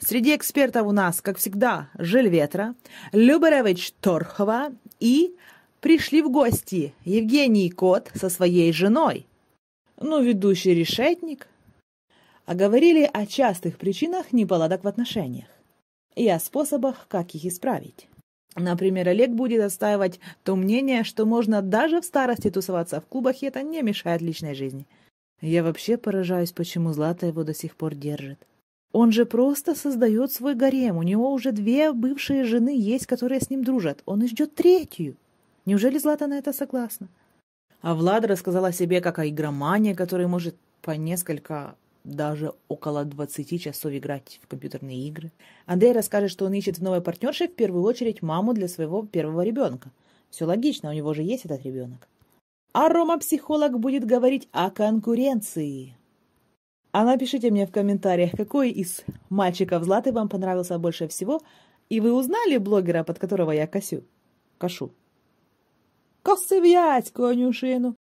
Среди экспертов у нас, как всегда, Жиль Ветра, Люберевич Торхова и пришли в гости Евгений Кот со своей женой. Ну, ведущий решетник. А говорили о частых причинах неполадок в отношениях и о способах, как их исправить. Например, Олег будет отстаивать то мнение, что можно даже в старости тусоваться в клубах, и это не мешает личной жизни. Я вообще поражаюсь, почему Злата его до сих пор держит. Он же просто создает свой гарем. У него уже две бывшие жены есть, которые с ним дружат. Он и ждет третью. Неужели Злата на это согласна? А Влад рассказал о себе как о игромании, который может по несколько, даже около 20 часов играть в компьютерные игры. Андрей расскажет, что он ищет в новой партнерше в первую очередь маму для своего первого ребенка. Все логично, у него же есть этот ребенок. А Рома-психолог будет говорить о конкуренции. А напишите мне в комментариях, какой из мальчиков Златы вам понравился больше всего, и вы узнали блогера, под которого я косю? Кашу. Косы в в'ять конюшину.